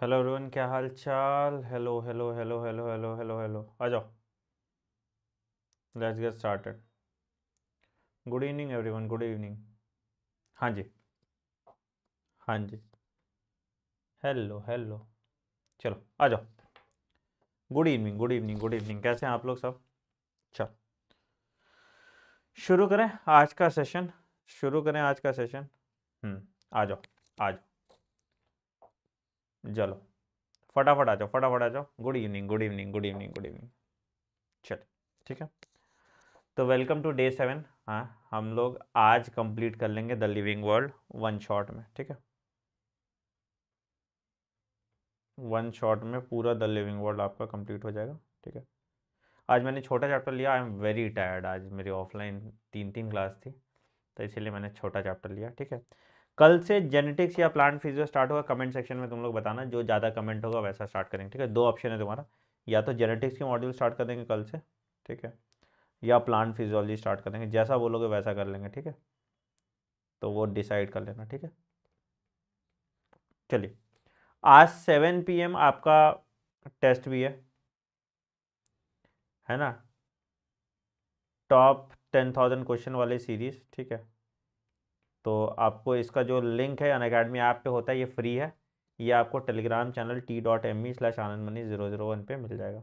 Hello Rohan क्या हाल चाल hello hello hello hello hello hello hello आ जाओ let's get started good evening everyone good evening हाँ जी हाँ जी हेलो हेलो चलो आ जाओ good evening good evening good evening कैसे हैं आप लोग सब चलो शुरू करें आज का सेशन शुरू करें आज का सेशन हम्म, आ जाओ आ जाओ चलो फटाफट आ जाओ फटाफट आ जाओ good evening good evening good evening good evening चलो ठीक है तो वेलकम टू डे सेवन हाँ हम लोग आज कंप्लीट कर लेंगे the living world one shot में ठीक है वन शॉट में पूरा द लिविंग वर्ल्ड आपका कंप्लीट हो जाएगा ठीक है आज मैंने छोटा चैप्टर लिया आई एम वेरी टायर्ड आज मेरी ऑफलाइन तीन तीन क्लास थी तो इसीलिए मैंने छोटा चैप्टर लिया ठीक है कल से जेनेटिक्स या प्लांट फिजियो स्टार्ट होगा कमेंट सेक्शन में तुम लोग बताना जो ज़्यादा कमेंट होगा वैसा स्टार्ट करेंगे ठीक है दो ऑप्शन है तुम्हारा या तो जेनेटिक्स के मॉड्यूल स्टार्ट कर देंगे कल से ठीक है या प्लांट फिजियोलॉजी स्टार्ट कर देंगे जैसा बोलोगे वैसा कर लेंगे ठीक है तो वो डिसाइड कर लेना ठीक है चलिए आज सेवन पी आपका टेस्ट भी है है ना टॉप टेन थाउजेंड क्वेश्चन वाले सीरीज ठीक है तो आपको इसका जो लिंक है अन अकेडमी ऐप पे होता है ये फ्री है ये आपको Telegram channel T dot M E slash Anand money zero zero one पर मिल जाएगा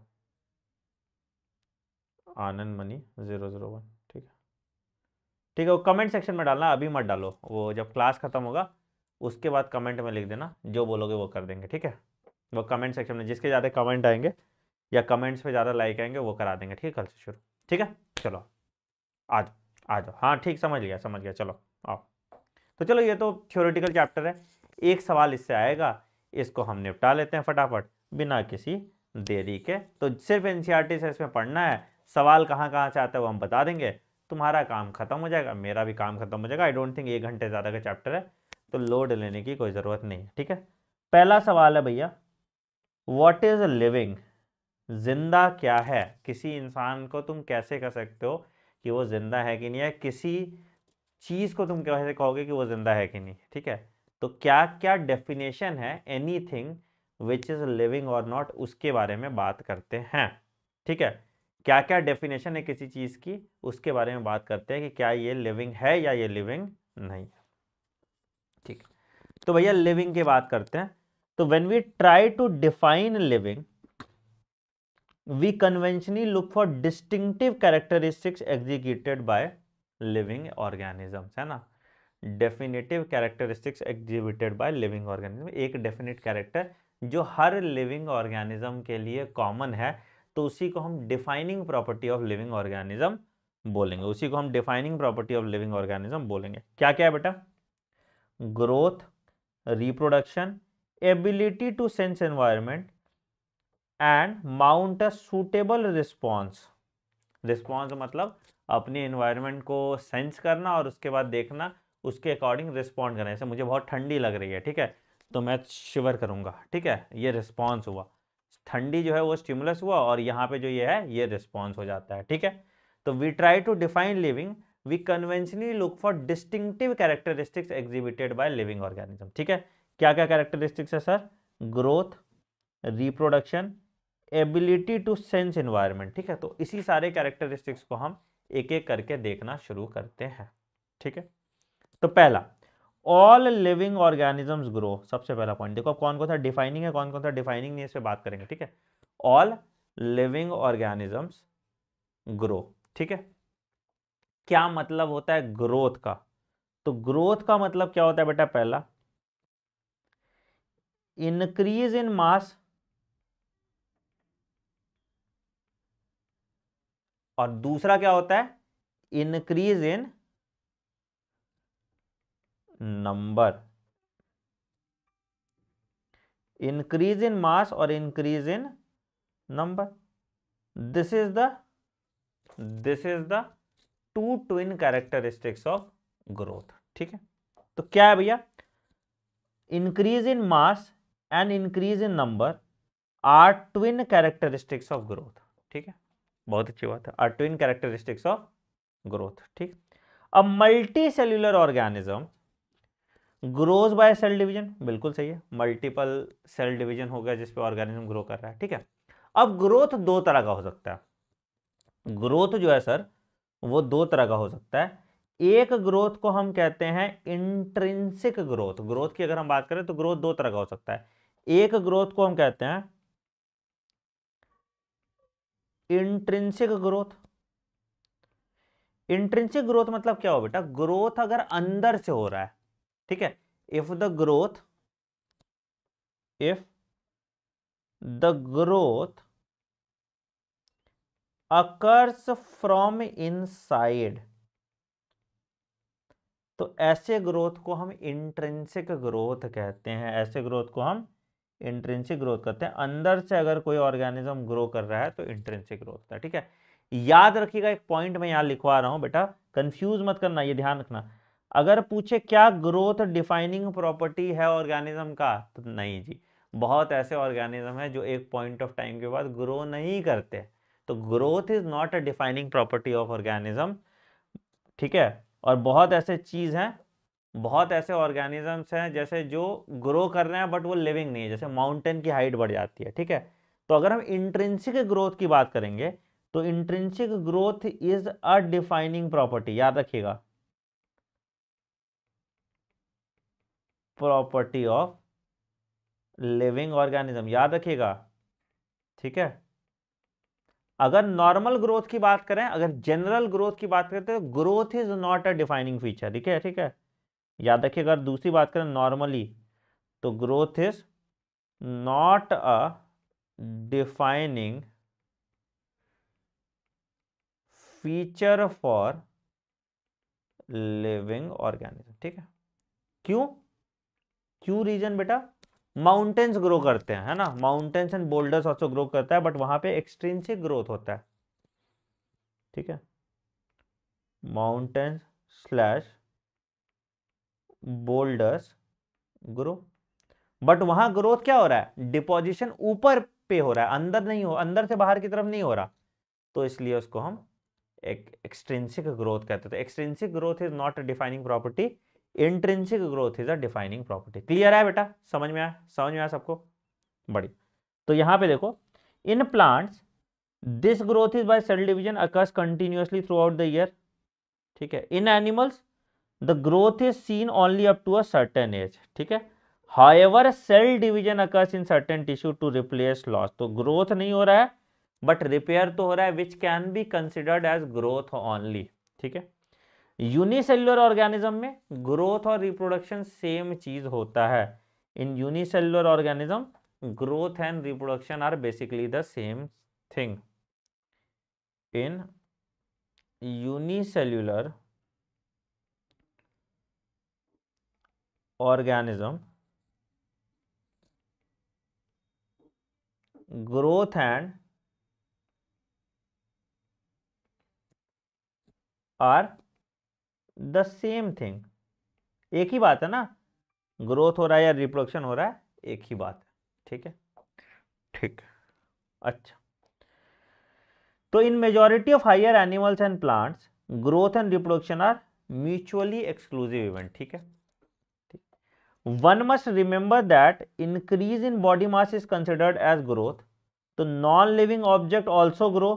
Anand money zero zero one ठीक है ठीक है वो कमेंट सेक्शन में डालना अभी मत डालो वो जब क्लास ख़त्म होगा उसके बाद कमेंट में लिख देना जो बोलोगे वो कर देंगे ठीक है वो कमेंट सेक्शन में जिसके ज़्यादा कमेंट आएंगे या कमेंट्स पे ज़्यादा लाइक आएंगे वो करा देंगे ठीक है कल से शुरू ठीक है चलो आ जाओ आ जाओ हाँ ठीक समझ लिया समझ गया चलो आओ तो चलो ये तो थ्योरेटिकल चैप्टर है एक सवाल इससे आएगा इसको हम निपटा लेते हैं फटाफट बिना किसी देरी के तो सिर्फ एन e से इसमें पढ़ना है सवाल कहाँ कहाँ से आता है वो हम बता देंगे तुम्हारा काम खत्म हो जाएगा मेरा भी काम खत्म हो जाएगा आई डोंट थिंक एक घंटे ज़्यादा का चैप्टर है तो लोड लेने की कोई ज़रूरत नहीं है ठीक है पहला सवाल है भैया वॉट इज़ लिविंग जिंदा क्या है किसी इंसान को तुम कैसे कह सकते हो कि वो जिंदा है कि नहीं है किसी चीज़ को तुम कैसे कहोगे कि वो जिंदा है कि नहीं ठीक है तो क्या क्या डेफिनेशन है anything which is living और नॉट उसके बारे में बात करते हैं ठीक है क्या क्या डेफिनेशन है किसी चीज़ की उसके बारे में बात करते हैं कि क्या ये लिविंग है या ये लिविंग नहीं है ठीक तो भैया लिविंग की बात करते हैं तो when we try to define living we conventionally look for distinctive characteristics executed by living organisms है ना definitive characteristics exhibited by living organism एक डेफिनेट कैरेक्टर जो हर लिविंग ऑर्गेनिज्म के लिए कॉमन है तो उसी को हम defining property of living organism बोलेंगे उसी को हम defining property of living organism बोलेंगे क्या क्या है बेटा growth reproduction ability to sense environment and mount a suitable response response मतलब अपने इन्वायरमेंट को सेंस करना और उसके बाद देखना उसके अकॉर्डिंग रिस्पॉन्ड करना जैसे मुझे बहुत ठंडी लग रही है ठीक है तो मैं शिवर करूँगा ठीक है ये रिस्पॉन्स हुआ ठंडी जो है वो स्टिमुलस हुआ और यहाँ पे जो ये है ये रिस्पॉन्स हो जाता है ठीक है तो we try to define living we conventionally look for distinctive characteristics exhibited by living organism ठीक है क्या क्या कैरेक्टरिस्टिक्स है sir growth reproduction ability to sense environment ठीक है तो इसी सारे कैरेक्टरिस्टिक्स को हम एक एक करके देखना शुरू करते हैं ठीक है तो पहला ऑल लिविंग ऑर्गेनिजम्स ग्रो सबसे पहला पॉइंट देखो कौन कौन सा डिफाइनिंग है कौन कौन सा डिफाइनिंग नहीं है इस पर बात करेंगे ठीक है ऑल लिविंग ऑर्गेनिजम्स ग्रो ठीक है क्या मतलब होता है ग्रोथ का तो ग्रोथ का मतलब क्या होता है बेटा पहला इंक्रीज इन मास और दूसरा क्या होता है increase in number increase in mass और increase in number this is the this is the two twin characteristics of growth ठीक है तो क्या है भैया increase in mass and increase in number are twin characteristics of growth ठीक है बहुत अच्छी बात है are twin characteristics of growth ठीक अब multicellular organism grows by cell division बिल्कुल सही है मल्टीपल सेल डिवीजन हो गया जिसपे ऑर्गेनिज्म ग्रो कर रहा है ठीक है अब ग्रोथ दो तरह का हो सकता है ग्रोथ जो है सर वो दो तरह का हो सकता है एक ग्रोथ को हम कहते हैं इंट्रिंसिक ग्रोथ ग्रोथ की अगर हम बात करें तो ग्रोथ दो तरह का हो सकता है एक ग्रोथ को हम कहते हैं इंट्रेंसिक ग्रोथ इंट्रेंसिक ग्रोथ मतलब क्या हो बेटा ग्रोथ अगर अंदर से हो रहा है ठीक है if the growth if the growth occurs from inside तो ऐसे ग्रोथ को हम इंट्रेंसिक ग्रोथ कहते हैं ऐसे ग्रोथ को हम इंट्रेंसिक ग्रोथ करते हैं अंदर से अगर कोई ऑर्गेनिज्म ग्रो कर रहा है तो इंट्रेंसिक ग्रोथ होता है ठीक है याद रखिएगा एक पॉइंट मैं यहाँ लिखवा रहा हूँ बेटा कंफ्यूज मत करना ये ध्यान रखना अगर पूछे क्या ग्रोथ डिफाइनिंग प्रॉपर्टी है ऑर्गेनिज्म का तो नहीं जी बहुत ऐसे ऑर्गेनिज्म है जो एक पॉइंट ऑफ टाइम के बाद ग्रो नहीं करते तो growth is not a defining property of organism ठीक है और बहुत ऐसे चीज़ हैं बहुत ऐसे ऑर्गेनिजम्स हैं जैसे जो ग्रो कर रहे हैं बट वो लिविंग नहीं है जैसे माउंटेन की हाइट बढ़ जाती है ठीक है तो अगर हम इंट्रेंसिक ग्रोथ की बात करेंगे तो intrinsic growth is a defining property याद रखिएगा प्रॉपर्टी ऑफ लिविंग ऑर्गेनिज्म याद रखिएगा ठीक है अगर नॉर्मल ग्रोथ की बात करें अगर जनरल ग्रोथ की बात करें तो growth is not a defining feature ठीक है ठीक है याद रखिए अगर दूसरी बात करें नॉर्मली तो growth is not a defining feature for living organism ठीक है क्यों क्यों रीजन बेटा माउंटेन्स ग्रो करते हैं है ना mountains and boulders also grow करता है बट वहां पे से ग्रोथ होता है ठीक है mountains slash boulders grow but वहां ग्रोथ क्या हो रहा है डिपोजिशन ऊपर पे हो रहा है अंदर नहीं हो अंदर से बाहर की तरफ नहीं हो रहा तो इसलिए उसको हम एक एक्सट्रेंसिक ग्रोथ कहते थे extrinsic growth is not a defining property intrinsic growth is a defining property clear है बेटा समझ में आया समझ में आया सबको बड़ी तो यहां पे देखो in plants this growth is by cell division occurs continuously through out the ठीक है in animals the growth is seen only up to a certain age ठीक है however cell division occurs in certain tissue to replace loss तो ग्रोथ नहीं हो रहा है बट रिपेयर तो हो रहा है which can be considered as growth only ठीक है यूनिसेल्युलर ऑर्गेनिज्म में ग्रोथ और रिप्रोडक्शन सेम चीज होता है in unicellular organism growth and reproduction are basically the same thing in unicellular organism growth and are the same thing एक ही बात है ना ग्रोथ हो रहा है या रिप्रोडक्शन हो रहा है एक ही बात है ठीक है ठीक अच्छा तो in majority of higher animals and plants growth and reproduction are mutually exclusive event ठीक है one must remember that increase in body mass is considered as growth तो non living object also grow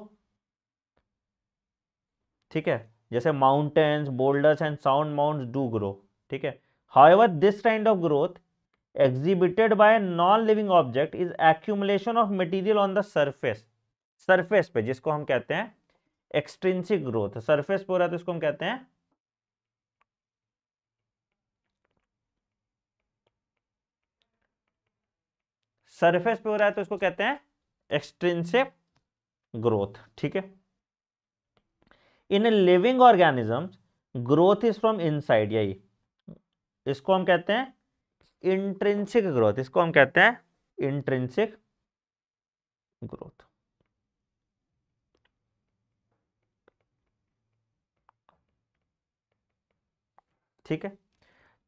ठीक है जैसे mountains boulders and sand mounds do grow ठीक है however this kind of growth exhibited by non living object is accumulation of material on the surface surface पे जिसको हम कहते हैं एक्सट्रेंसिक ग्रोथ सरफेस पे हो रहा है तो इसको हम कहते हैं सरफेस पे हो रहा है तो इसको कहते हैं एक्सट्रिंसिक ग्रोथ ठीक है in living organisms growth is from inside यही इसको हम कहते हैं इंट्रेंसिक ग्रोथ इसको हम कहते हैं इंट्रेंसिक ग्रोथ ठीक है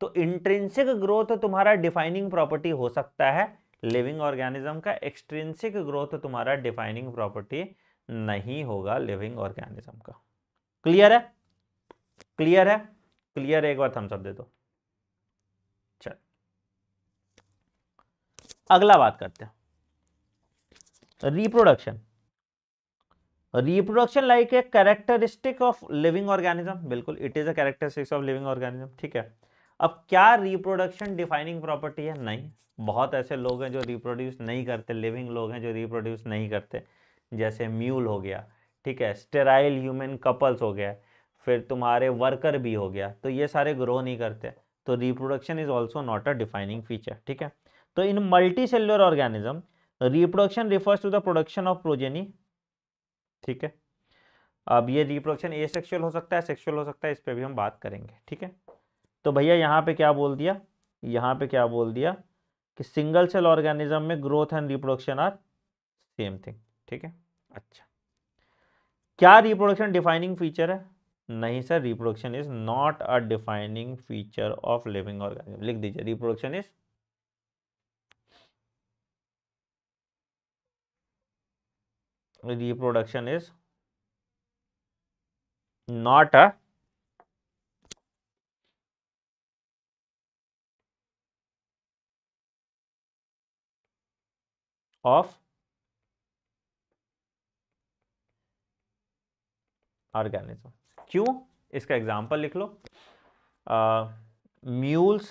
तो इंट्रेंसिक ग्रोथ तुम्हारा डिफाइनिंग प्रॉपर्टी हो सकता है लिविंग ऑर्गेनिज्म का एक्सट्रेंसिक ग्रोथ तुम्हारा डिफाइनिंग प्रॉपर्टी नहीं होगा लिविंग ऑर्गेनिज्म का क्लियर है क्लियर है क्लियर एक बार अप दे दो चल अगला बात करते हैं reproduction reproduction like a characteristic of living organism बिल्कुल it is a characteristics of living organism ठीक है अब क्या रिप्रोडक्शन डिफाइनिंग प्रॉपर्टी है नहीं बहुत ऐसे लोग हैं जो रिप्रोड्यूस नहीं करते लिविंग लोग हैं जो रिप्रोड्यूस नहीं करते जैसे म्यूल हो गया ठीक है स्टेराइल ह्यूमन कपल्स हो गया फिर तुम्हारे वर्कर भी हो गया तो ये सारे ग्रो नहीं करते तो reproduction is also not a defining feature ठीक है तो in multicellular organism reproduction refers to the production of progeny ठीक है अब ये रिप्रोडक्शन ए सेक्शुअल हो सकता है सेक्शुअल हो सकता है इस पर भी हम बात करेंगे ठीक है तो भैया यहाँ पे क्या बोल दिया यहाँ पे क्या बोल दिया कि सिंगल सेल ऑर्गेनिज्म में growth and reproduction are same thing ठीक है अच्छा क्या रिप्रोडक्शन डिफाइनिंग फीचर है नहीं sir reproduction is not a defining feature of living organism लिख दीजिए reproduction is reproduction is not a of organism क्यों इसका एग्जाम्पल लिख लो म्यूल्स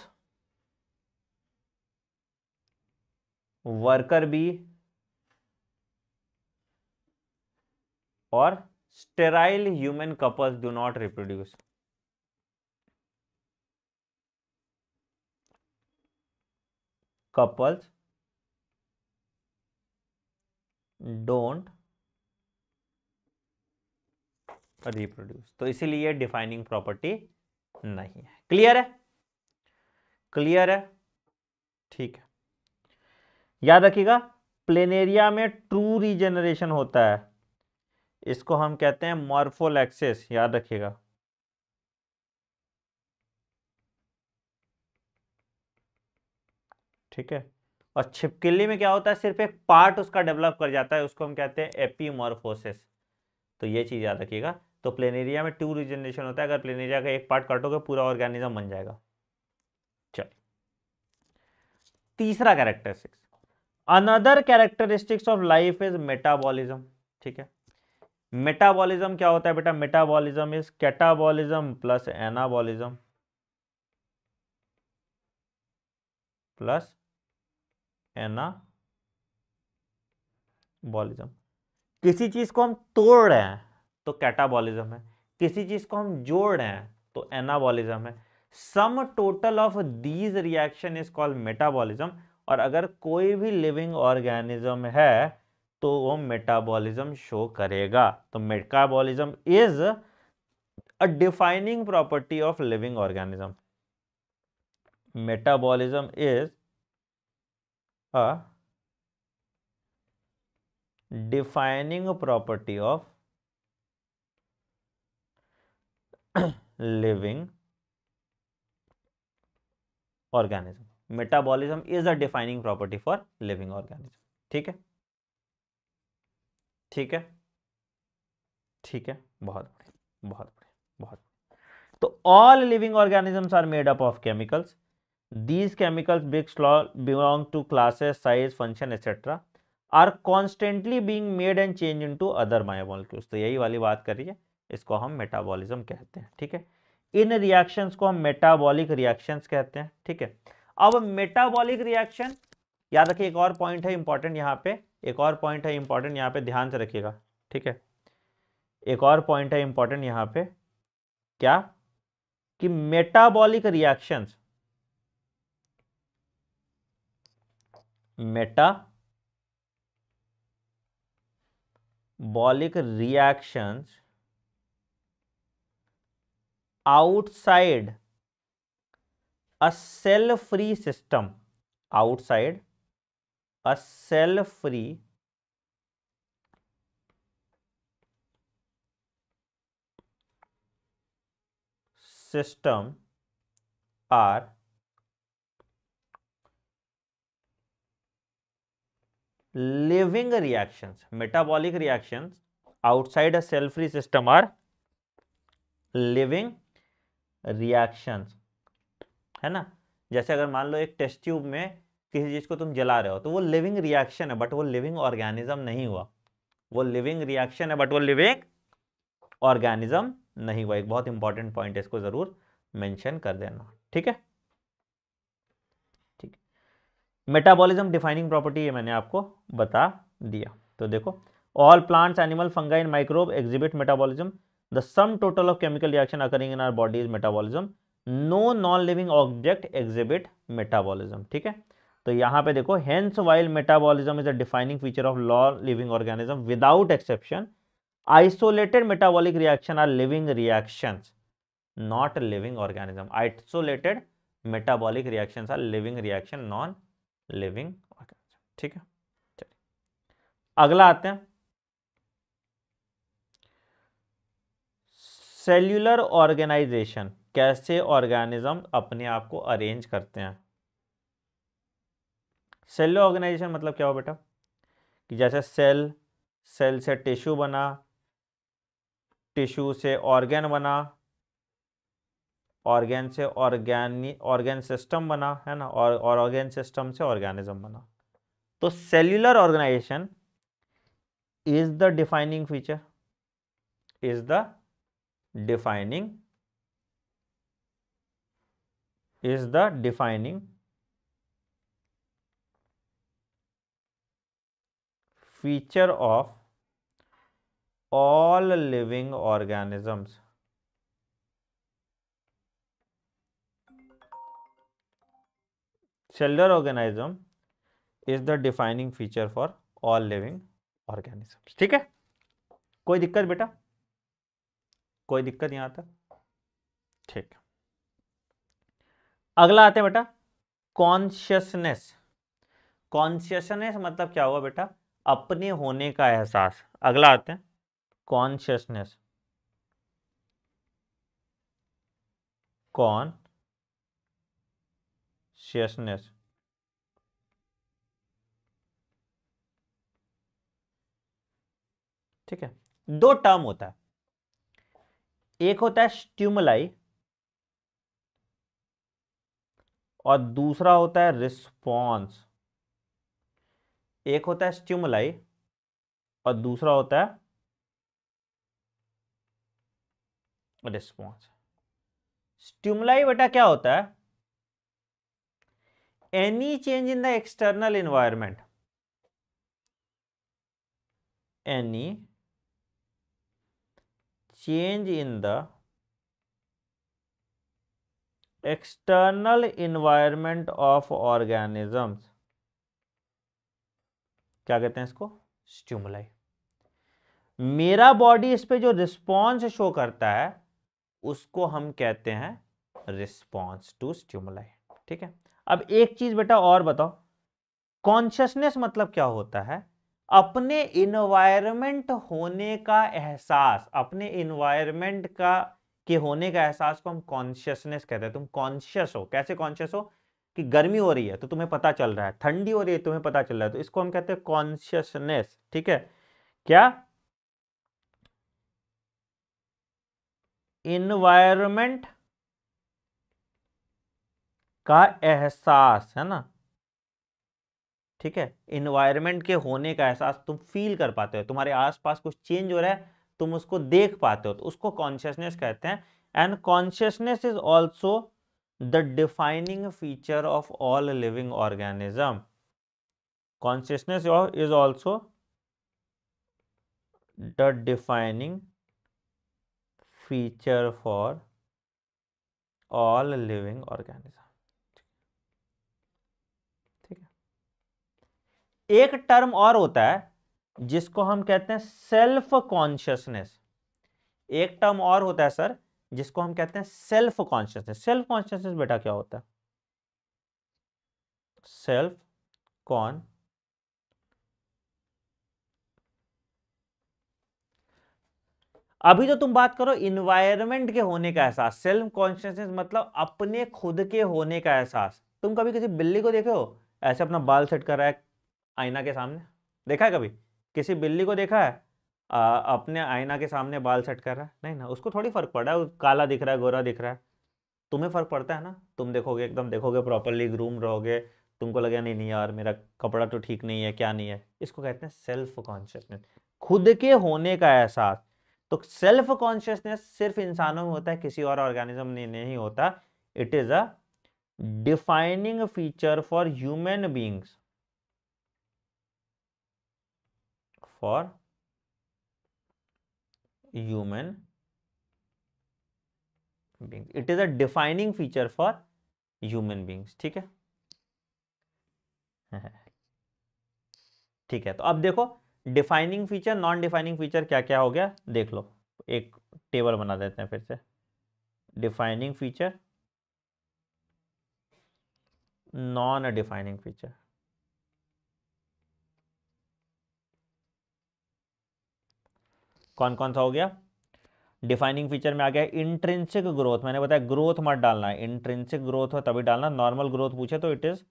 वर्कर बी और sterile human couples do not reproduce couples don't reproduce तो इसीलिए defining property नहीं है क्लियर है क्लियर है ठीक है याद रखिएगा प्लेनेरिया में ट्रू रीजनरेशन होता है इसको हम कहते हैं मॉर्फोल एक्सेस याद रखिएगा ठीक है और छिपकली में क्या होता है सिर्फ एक पार्ट उसका डेवलप कर जाता है उसको हम कहते हैं एपीमॉर्फोसिस तो ये चीज़ याद रखिएगा तो प्लेनेरिया में टू रिजनरेशन होता है अगर प्लेनेरिया का एक पार्ट काटोगे पूरा ऑर्गेनिज्म बन जाएगा चलिए तीसरा characteristics another characteristics of life is metabolism ठीक है मेटाबॉलिज्म क्या होता है बेटा metabolism is catabolism plus anabolism plus anabolism किसी चीज को हम तोड़ रहे हैं तो कैटाबॉलिज्म है किसी चीज को हम जोड़ रहे हैं तो एनाबॉलिज्म है sum total of these reaction is called metabolism और अगर कोई भी लिविंग ऑर्गेनिज्म है तो वो मेटाबॉलिज्म शो करेगा तो metabolism is a defining property of living organism metabolism is a defining property of living organism metabolism is a defining property for living organism ठीक है ठीक है ठीक है बहुत बढ़िया बहुत बढ़िया बहुत तो all living organisms are made up of chemicals big small belong to classes size function etcetera are constantly being made and change into other biomolecules तो यही वाली बात करिए इसको हम मेटाबॉलिज्म कहते हैं ठीक है इन रिएक्शंस को हम मेटाबॉलिक रिएक्शंस कहते हैं ठीक है अब मेटाबॉलिक रिएक्शन याद रखिए एक और पॉइंट है इंपॉर्टेंट यहाँ पे एक और पॉइंट है इंपॉर्टेंट यहाँ पे ध्यान से रखिएगा ठीक है एक और पॉइंट है इंपॉर्टेंट यहाँ पे क्या कि metabolic reactions metabolic reactions outside a cell free system outside a cell free system are living reaction metabolic reaction outside a cell free system are living reactions है ना जैसे अगर मान लो एक टेस्ट ट्यूब में किसी चीज को तुम जला रहे हो तो वो लिविंग रिएक्शन है बट वो लिविंग ऑर्गेनिज्म नहीं हुआ वो लिविंग रिएक्शन है बट वो लिविंग ऑर्गेनिज्म नहीं हुआ एक बहुत इंपॉर्टेंट पॉइंट है इसको जरूर मेंशन कर देना ठीक है मेटाबॉलिज्म डिफाइनिंग प्रॉपर्टी ये मैंने आपको बता दिया तो देखो all plants animal fungi and microbe exhibit metabolism the sum total of chemical reaction occurring in our body is metabolism no non living object exhibit metabolism ठीक है तो यहाँ पे देखो hence while metabolism is a defining feature of all living organism without exception isolated metabolic reaction are living reaction not living organism isolated metabolic reaction are living reaction non living organism ठीक है चलिए अगला आते हैं cellular organisation कैसे organism अपने आप को अरेंज करते हैं सेल्यूलर ऑर्गेनाइजेशन मतलब क्या हो बेटा कि जैसे सेल सेल से टिश्यू बना टिश्यू से ऑर्गेन बना ऑर्गेन से ऑर्गेनिक ऑर्गेन सिस्टम बना है ना और ऑर्गेन सिस्टम से ऑर्गेनिज्म बना तो cellular organisation is the defining feature is the defining is the defining feature of all living organisms cellular organism is the defining feature for all living organism ठीक है कोई दिक्कत बेटा कोई दिक्कत यहां तक ठीक अगला आते हैं बेटा कॉन्शियसनेस कॉन्शियसनेस मतलब क्या हुआ बेटा अपने होने का एहसास अगला आते हैं कॉन्शियसनेस कौन शेषनेस ठीक है दो टर्म होता है एक होता है स्ट्यूमलाई और दूसरा होता है रिस्पॉन्स एक होता है स्ट्यूमलाई और दूसरा होता है रिस्पॉन्स स्ट्यूमलाई बेटा क्या होता है any change in the external environment any change in the external environment of organisms क्या कहते हैं इसको स्ट्यूमुलाई मेरा बॉडी इस पे जो रिस्पॉन्स शो करता है उसको हम कहते हैं रिस्पॉन्स टू स्ट्यूमुलाई ठीक है अब एक चीज बेटा और बताओ कॉन्शियसनेस मतलब क्या होता है अपने इन्वायरमेंट होने का एहसास अपने इन्वायरमेंट का के होने का एहसास को हम कॉन्शियसनेस कहते हैं तुम कॉन्शियस हो कैसे कॉन्शियस हो कि गर्मी हो रही है तो तुम्हें पता चल रहा है ठंडी हो रही है तुम्हें पता चल रहा है तो इसको हम कहते हैं कॉन्शियसनेस ठीक है क्या इन्वायरमेंट का एहसास है ना ठीक है इन्वायरमेंट के होने का एहसास तुम फील कर पाते हो तुम्हारे आसपास कुछ चेंज हो रहा है तुम उसको देख पाते हो तो उसको कॉन्शियसनेस कहते हैं and consciousness is also the defining feature of all living organism consciousness is also the defining feature for all living organism एक टर्म और होता है जिसको हम कहते हैं सेल्फ कॉन्शियसनेस एक टर्म और होता है सर जिसको हम कहते हैं सेल्फ कॉन्शियसनेस सेल्फ कॉन्शियसनेस बेटा क्या होता है सेल्फ कॉन अभी तो तुम बात करो इन्वायरमेंट के होने का एहसास सेल्फ कॉन्शियसनेस मतलब अपने खुद के होने का एहसास तुम कभी किसी बिल्ली को देखे हो ऐसे अपना बाल सेट कर रहा है आईना के सामने देखा है कभी किसी बिल्ली को देखा है आ, अपने आईना के सामने बाल सेट कर रहा है नहीं ना उसको थोड़ी फर्क पड़ रहा है काला दिख रहा है गोरा दिख रहा है तुम्हें फ़र्क पड़ता है ना तुम देखोगे एकदम देखोगे प्रॉपरली ग्रूम रहोगे तुमको लगे नहीं नहीं यार मेरा कपड़ा तो ठीक नहीं है क्या नहीं है इसको कहते हैं सेल्फ कॉन्शियसनेस खुद के होने का एहसास तो सेल्फ कॉन्शियसनेस सिर्फ इंसानों में होता है किसी और ऑर्गेनिज्म में नहीं होता it is a defining feature for human beings for human beings. It is a defining feature for human beings. ठीक है ठीक है तो अब देखो defining feature non defining feature क्या क्या हो गया देख लो एक टेबल बना देते हैं फिर से defining feature non defining feature कौन कौन सा हो गया डिफाइनिंग फीचर में आ गया इंट्रेंसिक ग्रोथ मैंने बताया ग्रोथ मत डालना है इंट्रेंसिक ग्रोथ हो तभी डालना नॉर्मल ग्रोथ पूछे तो it is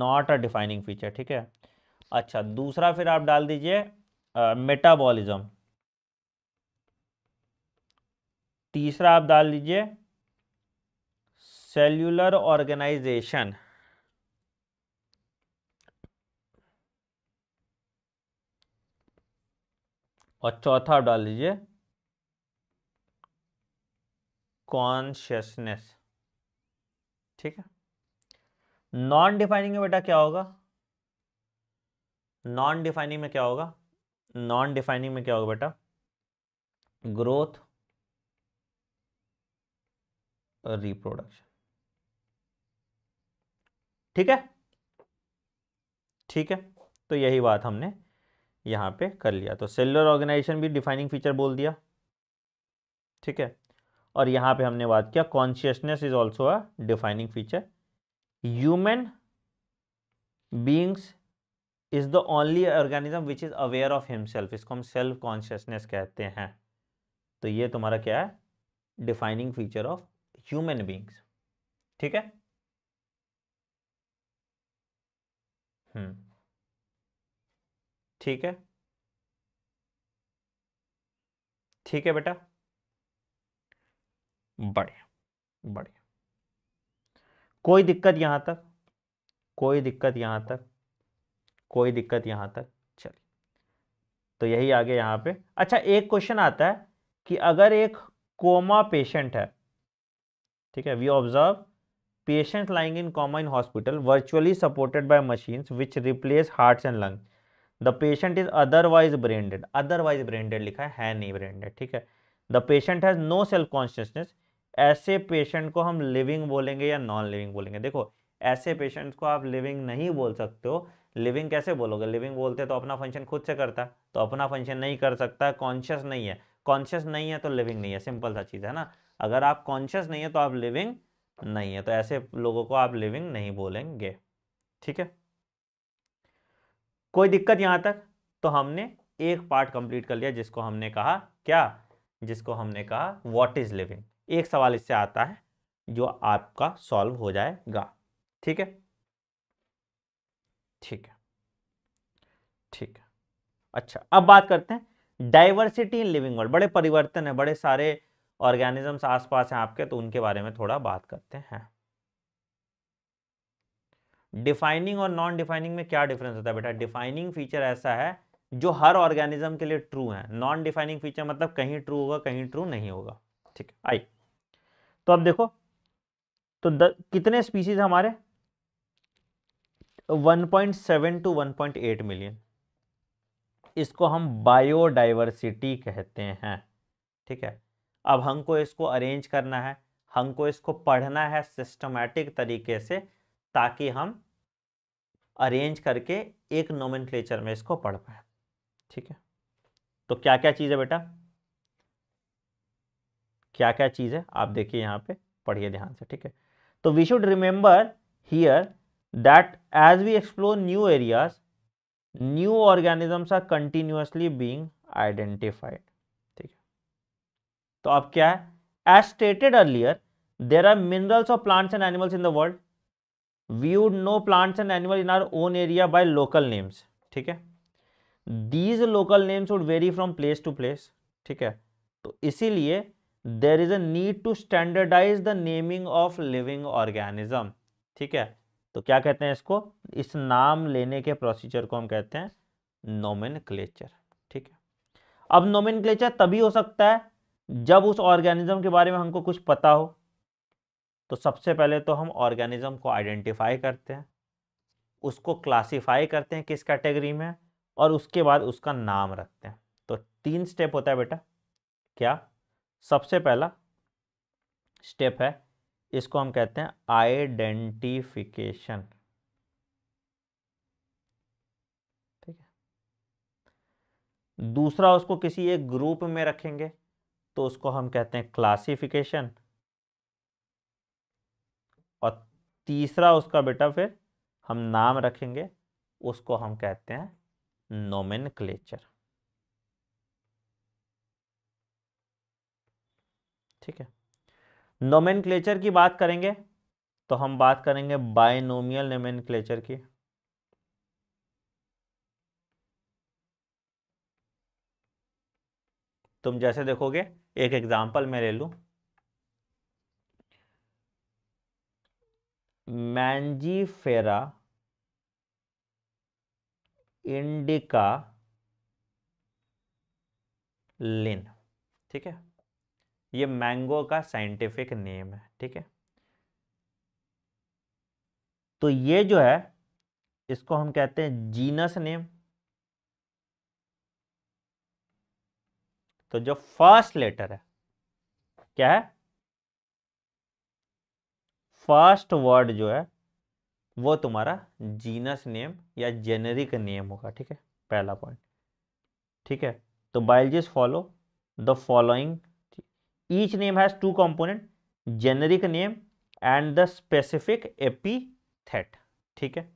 not a defining feature ठीक है अच्छा दूसरा फिर आप डाल दीजिए मेटाबॉलिज्म तीसरा आप डाल दीजिए सेल्यूलर ऑर्गेनाइजेशन और चौथा डाल दीजिए कॉन्शियसनेस ठीक है नॉन डिफाइनिंग में बेटा क्या होगा नॉन डिफाइनिंग में क्या होगा नॉन डिफाइनिंग में क्या होगा बेटा ग्रोथ रिप्रोडक्शन ठीक है ठीक है तो यही बात हमने यहाँ पे कर लिया तो सेलुलर ऑर्गेनाइजेशन भी डिफाइनिंग फीचर बोल दिया ठीक है और यहाँ पे हमने बात किया consciousness is also a defining feature human beings is the only organism which is aware of himself इसको हम सेल्फ कॉन्शियसनेस कहते हैं तो ये तुम्हारा क्या है defining feature of human beings ठीक है हम्म ठीक है ठीक है बेटा बढ़िया बढ़िया कोई दिक्कत यहां तक कोई दिक्कत यहां तक कोई दिक्कत यहां तक चलिए तो यही आगे यहां पे अच्छा एक क्वेश्चन आता है कि अगर एक कोमा पेशेंट है ठीक है we observe patient lying in coma in hospital virtually supported by machines which replace hearts and lungs the patient is otherwise brain dead otherwise brain dead लिखा है, है नहीं ब्रेंडेड ठीक है the patient has no self consciousness ऐसे patient को हम living बोलेंगे या नॉन लिविंग बोलेंगे देखो ऐसे पेशेंट्स को आप लिविंग नहीं बोल सकते हो लिविंग कैसे बोलोगे लिविंग बोलते तो अपना फंक्शन खुद से करता तो अपना फंक्शन नहीं कर सकता कॉन्शियस नहीं है कॉन्शियस नहीं है तो लिविंग नहीं है सिंपल सा चीज़ है ना अगर आप कॉन्शियस नहीं है तो आप लिविंग नहीं है तो ऐसे लोगों को आप लिविंग नहीं बोलेंगे ठीक है कोई दिक्कत यहाँ तक तो हमने एक पार्ट कंप्लीट कर लिया जिसको हमने कहा क्या जिसको हमने कहा व्हाट इज लिविंग एक सवाल इससे आता है जो आपका सॉल्व हो जाएगा ठीक है ठीक है ठीक है अच्छा अब बात करते हैं डाइवर्सिटी इन लिविंग वर्ल्ड बड़े परिवर्तन है बड़े सारे ऑर्गेनिजम्स आसपास हैं आपके तो उनके बारे में थोड़ा बात करते हैं डिफाइनिंग और नॉन डिफाइनिंग में क्या डिफरेंस होता है बेटा डिफाइनिंग फीचर ऐसा है जो हर ऑर्गेनिज्म के लिए ट्रू है नॉन डिफाइनिंग फीचर मतलब कहीं ट्रू होगा कहीं ट्रू नहीं होगा ठीक है आई तो अब देखो तो द, कितने स्पीसीज हमारे 1.7 टू 1.8 मिलियन इसको हम बायोडाइवर्सिटी कहते हैं ठीक है अब हमको इसको अरेंज करना है हमको इसको पढ़ना है सिस्टमैटिक तरीके से ताकि हम अरेंज करके एक नोमन में इसको पढ़ पाए ठीक है तो क्या क्या चीज़ है बेटा क्या क्या चीज़ है आप देखिए यहां पे पढ़िए ध्यान से ठीक है तो we should remember here that as we explore new areas new organisms are continuously being identified ठीक है तो अब क्या है as stated earlier there are millions of plants and animals in the world we know plants and animal in our own area by local names ठीक है these local names would vary from place to place ठीक है तो इसीलिए there is a need to standardise the naming of living organism ठीक है तो क्या कहते हैं इसको इस नाम लेने के प्रोसीजर को हम कहते हैं नोमेन ठीक है अब नोमेन तभी हो सकता है जब उस ऑर्गेनिज्म के बारे में हमको कुछ पता हो तो सबसे पहले तो हम ऑर्गेनिज्म को आइडेंटिफाई करते हैं उसको क्लासिफाई करते हैं किस कैटेगरी में और उसके बाद उसका नाम रखते हैं तो तीन स्टेप होता है बेटा क्या सबसे पहला स्टेप है इसको हम कहते हैं आइडेंटिफिकेशन ठीक है दूसरा उसको किसी एक ग्रुप में रखेंगे तो उसको हम कहते हैं क्लासिफिकेशन तीसरा उसका बेटा फिर हम नाम रखेंगे उसको हम कहते हैं क्लेचर ठीक है क्लेचर की बात करेंगे तो हम बात करेंगे बायनोमियल क्लेचर की तुम जैसे देखोगे एक एग्जाम्पल मैं ले लूं मैंजीफेरा इंडिका लिन ठीक है ये मैंगो का साइंटिफिक नेम है ठीक है तो ये जो है इसको हम कहते हैं जीनस नेम तो जो फर्स्ट लेटर है क्या है फर्स्ट वर्ड जो है वो तुम्हारा जीनस नेम या जेनेरिक नेम होगा ठीक है पहला पॉइंट ठीक है तो biologist follow the following each name has two component generic name and the specific epithet ठीक है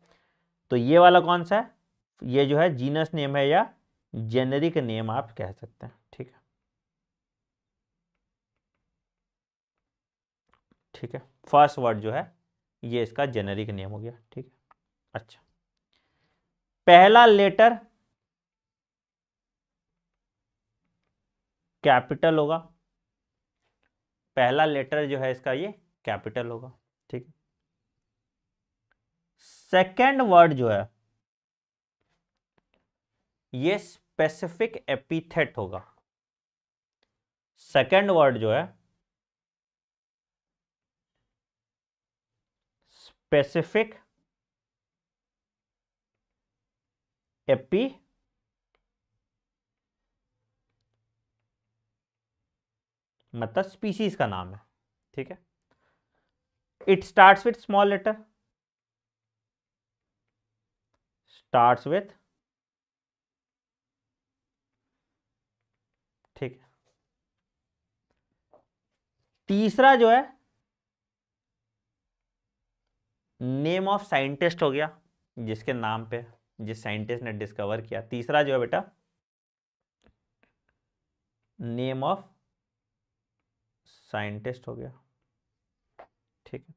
तो ये वाला कौन सा है ये जो है जीनस नेम है या जेनेरिक नेम आप कह सकते हैं ठीक है ठीक है फर्स्ट वर्ड जो है ये इसका जेनेरिक नेम हो गया ठीक है अच्छा पहला लेटर कैपिटल होगा पहला लेटर जो है इसका ये कैपिटल होगा ठीक सेकेंड वर्ड जो है ये स्पेसिफिक एपिथेट होगा सेकेंड वर्ड जो है पैसिफिक एपी मतलब स्पीसीज का नाम है ठीक है it starts with small letter starts with ठीक है तीसरा जो है नेम ऑफ साइंटिस्ट हो गया जिसके नाम पे जिस साइंटिस्ट ने डिस्कवर किया तीसरा जो है बेटा नेम ऑफ साइंटिस्ट हो गया ठीक है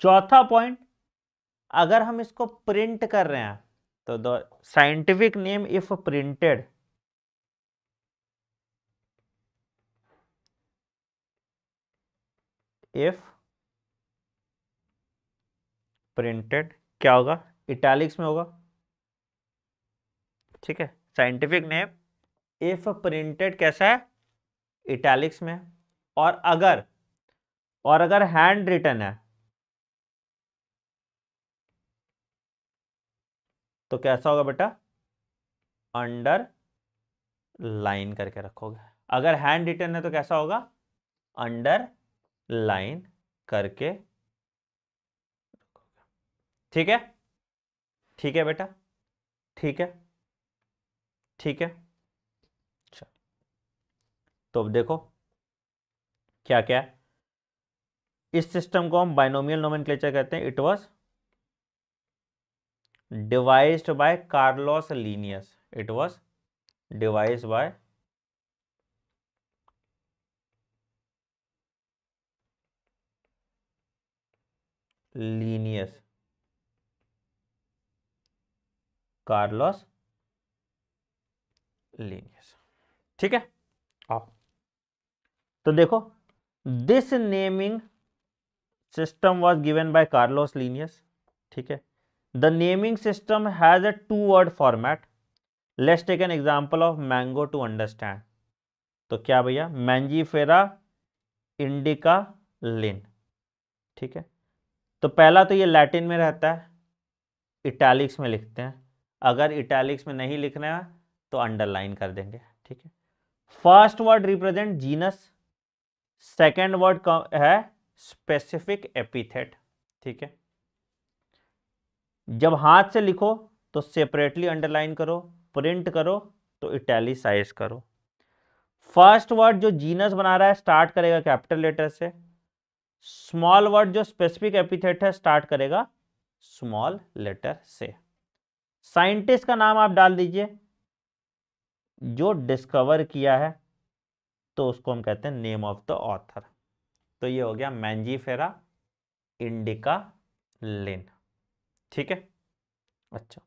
चौथा पॉइंट अगर हम इसको प्रिंट कर रहे हैं तो the scientific name if printed if printed क्या होगा इटैलिक्स में होगा ठीक है साइंटिफिक नेम इफ प्रिंटेड कैसा है इटैलिक्स में और अगर और अगर हैंड रिटन है तो कैसा होगा बेटा अंडर लाइन करके रखोगे अगर हैंड रिटर्न है तो कैसा होगा अंडर लाइन करके ठीक है ठीक है बेटा ठीक है ठीक है अच्छा तो अब देखो क्या क्या है इस सिस्टम को हम बाइनोमियल नोमेनक्लेचर कहते हैं it was devised by Carlos Linnaeus it was devise by Linnaeus Carlos Linnaeus ठीक है आओ तो देखो this naming system was given by Carlos Linnaeus ठीक है the naming system has a two word format let's take an example of mango to understand तो क्या भैया मैंजीफेरा इंडिका लिन ठीक है तो पहला तो ये लैटिन में रहता है इटैलिक्स में लिखते हैं अगर इटैलिक्स में नहीं लिखना है तो अंडरलाइन कर देंगे ठीक है first word represent genus second word है स्पेसिफिक एपिथेट ठीक है जब हाथ से लिखो तो सेपरेटली अंडरलाइन करो प्रिंट करो तो इटैलिसाइज करो फर्स्ट वर्ड जो जीनस बना रहा है स्टार्ट करेगा कैपिटल लेटर से स्मॉल वर्ड जो स्पेसिफिक एपिथेट है स्टार्ट करेगा स्मॉल लेटर से साइंटिस्ट का नाम आप डाल दीजिए जो डिस्कवर किया है तो उसको हम कहते हैं नेम ऑफ द ऑथर तो ये हो गया मैंजीफेरा इंडिका लिन ठीक है अच्छा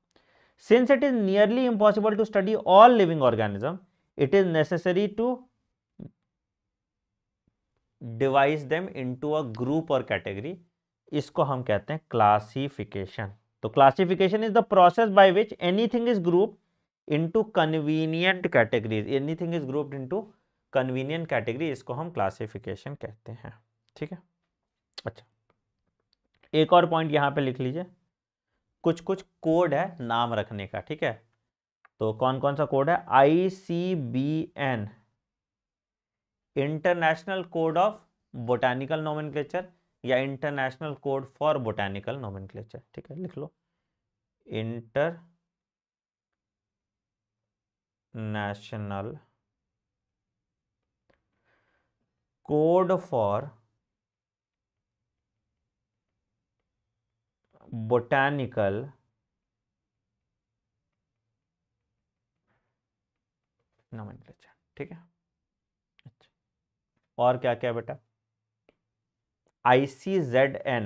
since it is nearly impossible to study all living organism it is necessary to devise them into a group और कैटेगरी इसको हम कहते हैं क्लासिफिकेशन तो classification is the process by which anything is group into convenient categories anything is grouped into convenient category इसको हम classification कहते हैं ठीक है अच्छा एक और पॉइंट यहाँ पे लिख लीजिए कुछ कुछ कोड है नाम रखने का ठीक है तो कौन कौन सा कोड है I C B N international code of botanical nomenclature या international code for botanical nomenclature ठीक है लिख लो international code for botanical nomenclature ठीक है अच्छा और क्या क्या बेटा I C Z N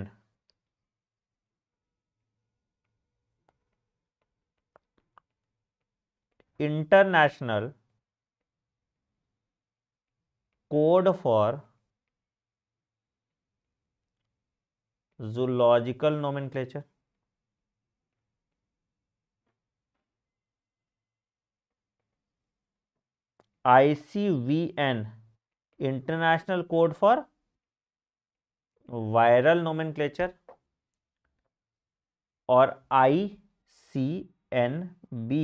international code for zoological nomenclature ICVN International Code for viral nomenclature और I C N B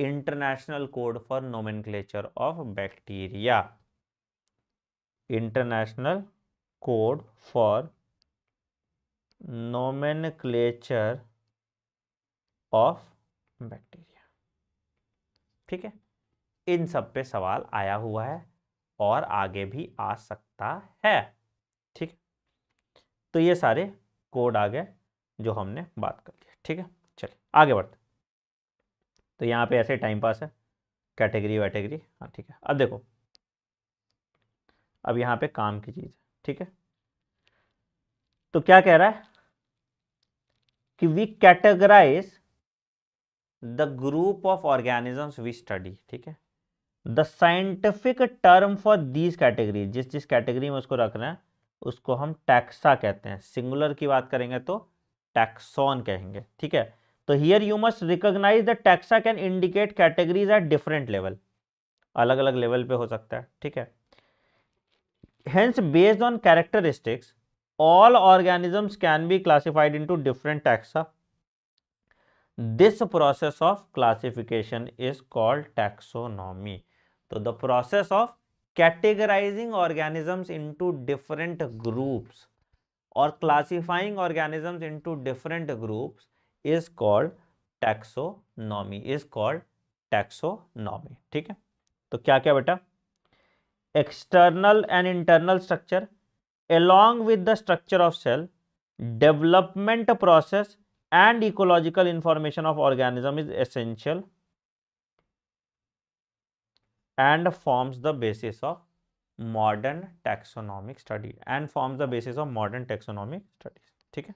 international code for nomenclature of bacteria international code for nomenclature of bacteria ठीक है इन सब पे सवाल आया हुआ है और आगे भी आ सकता है तो ये सारे कोड आ गए जो हमने बात कर लिया ठीक है चलिए आगे बढ़ते तो यहाँ पे ऐसे टाइम पास है कैटेगरी वैटेगरी हाँ ठीक है अब देखो अब यहाँ पे काम की चीज़ है ठीक है तो क्या कह रहा है कि we categorise the group of organisms we study ठीक है the scientific term for these category जिस जिस कैटेगरी में उसको रख रहे हैं उसको हम टैक्सा कहते हैं सिंगुलर की बात करेंगे तो टैक्सॉन कहेंगे ठीक है तो here you must recognise the taxa can indicate categories at different level अलग अलग लेवल पे हो सकता है ठीक है hence based on characteristics all organisms can be classified into different taxa this process of classification is called taxonomy तो the process of categorising organisms into different groups और classifying organisms into different groups is called taxonomy is called taxonomy ठीक है तो क्या क्या बेटा external and internal structure along with the structure of cell development process and ecological information of organism is essential and forms the basis of modern taxonomic study and forms the basis of modern taxonomic studies ठीक है